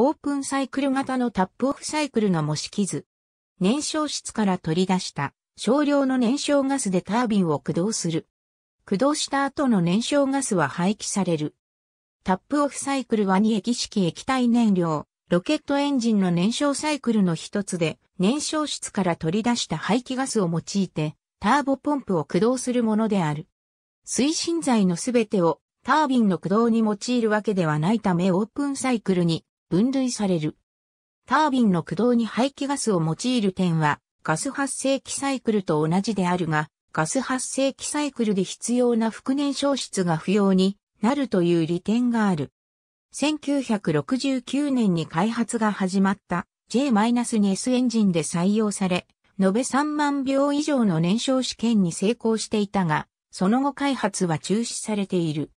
オープンサイクル型のタップオフサイクルの模式図。燃焼室から取り出した少量の燃焼ガスでタービンを駆動する。駆動した後の燃焼ガスは廃棄される。タップオフサイクルは2液式液体燃料、ロケットエンジンの燃焼サイクルの一つで、燃焼室から取り出した排気ガスを用いて、ターボポンプを駆動するものである。推進剤のすべてをタービンの駆動に用いるわけではないためオープンサイクルに分類される。タービンの駆動に排気ガスを用いる点は、ガス発生器サイクルと同じであるが、ガス発生器サイクルで必要な副燃焼室が不要になるという利点がある。1969年に開発が始まった J-2S エンジンで採用され、延べ3万秒以上の燃焼試験に成功していたが、その後開発は中止されている。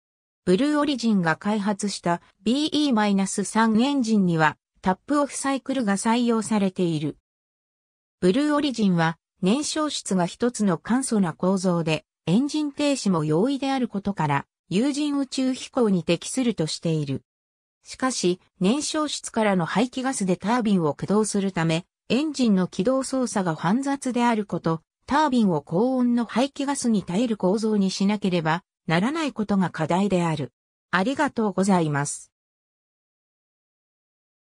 ブルーオリジンが開発した BE-3 エンジンにはタップオフサイクルが採用されている。ブルーオリジンは燃焼室が一つの簡素な構造でエンジン停止も容易であることから有人宇宙飛行に適するとしている。しかし燃焼室からの排気ガスでタービンを駆動するためエンジンの起動操作が煩雑であること、タービンを高温の排気ガスに耐える構造にしなければならないことが課題である。ありがとうございます。